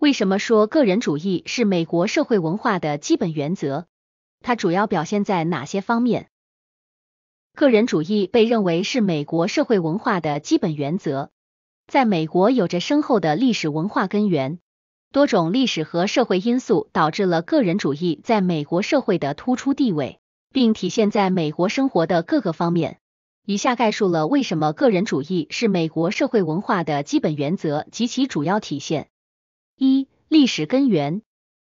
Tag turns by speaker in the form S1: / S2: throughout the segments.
S1: 为什么说个人主义是美国社会文化的基本原则？它主要表现在哪些方面？个人主义被认为是美国社会文化的基本原则，在美国有着深厚的历史文化根源。多种历史和社会因素导致了个人主义在美国社会的突出地位，并体现在美国生活的各个方面。以下概述了为什么个人主义是美国社会文化的基本原则及其主要体现。一、历史根源：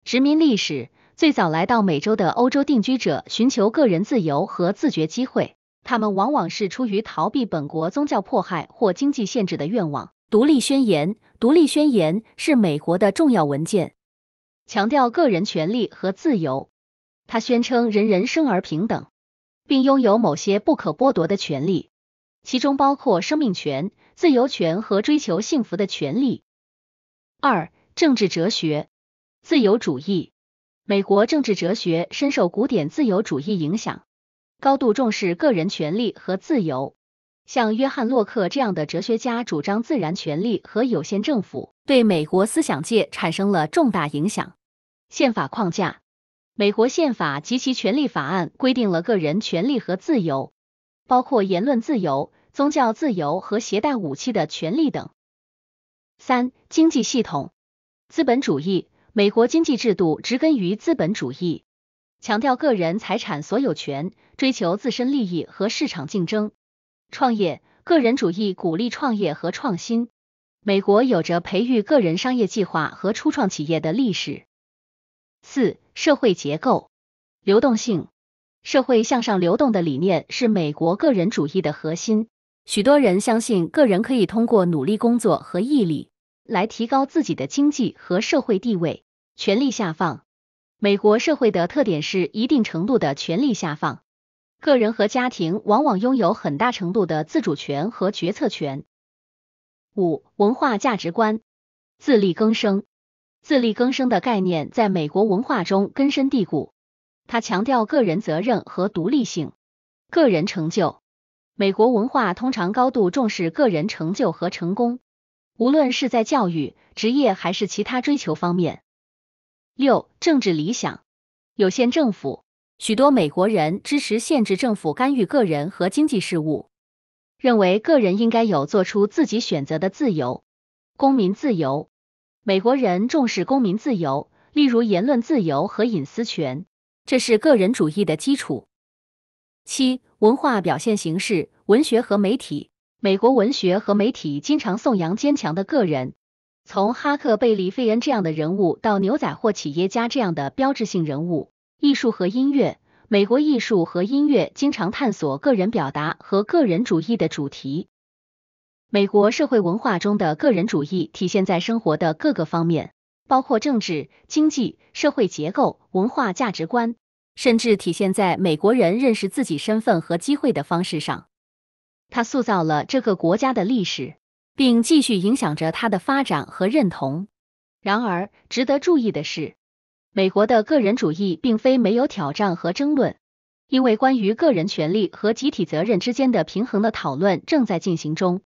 S1: 殖民历史最早来到美洲的欧洲定居者寻求个人自由和自觉机会，他们往往是出于逃避本国宗教迫害或经济限制的愿望。独立宣言，独立宣言是美国的重要文件，强调个人权利和自由。他宣称人人生而平等，并拥有某些不可剥夺的权利，其中包括生命权、自由权和追求幸福的权利。二。政治哲学、自由主义，美国政治哲学深受古典自由主义影响，高度重视个人权利和自由。像约翰·洛克这样的哲学家主张自然权利和有限政府，对美国思想界产生了重大影响。宪法框架，美国宪法及其权利法案规定了个人权利和自由，包括言论自由、宗教自由和携带武器的权利等。三、经济系统。资本主义，美国经济制度植根于资本主义，强调个人财产所有权，追求自身利益和市场竞争。创业，个人主义鼓励创业和创新。美国有着培育个人商业计划和初创企业的历史。四、社会结构，流动性，社会向上流动的理念是美国个人主义的核心。许多人相信个人可以通过努力工作和毅力。来提高自己的经济和社会地位，权力下放。美国社会的特点是一定程度的权力下放，个人和家庭往往拥有很大程度的自主权和决策权。五、文化价值观，自力更生。自力更生的概念在美国文化中根深蒂固，它强调个人责任和独立性。个人成就，美国文化通常高度重视个人成就和成功。无论是在教育、职业还是其他追求方面。六、政治理想，有限政府。许多美国人支持限制政府干预个人和经济事务，认为个人应该有做出自己选择的自由。公民自由，美国人重视公民自由，例如言论自由和隐私权，这是个人主义的基础。七、文化表现形式，文学和媒体。美国文学和媒体经常颂扬坚强的个人，从哈克贝利费恩这样的人物到牛仔或企业家这样的标志性人物。艺术和音乐，美国艺术和音乐经常探索个人表达和个人主义的主题。美国社会文化中的个人主义体现在生活的各个方面，包括政治、经济、社会结构、文化价值观，甚至体现在美国人认识自己身份和机会的方式上。它塑造了这个国家的历史，并继续影响着它的发展和认同。然而，值得注意的是，美国的个人主义并非没有挑战和争论，因为关于个人权利和集体责任之间的平衡的讨论正在进行中。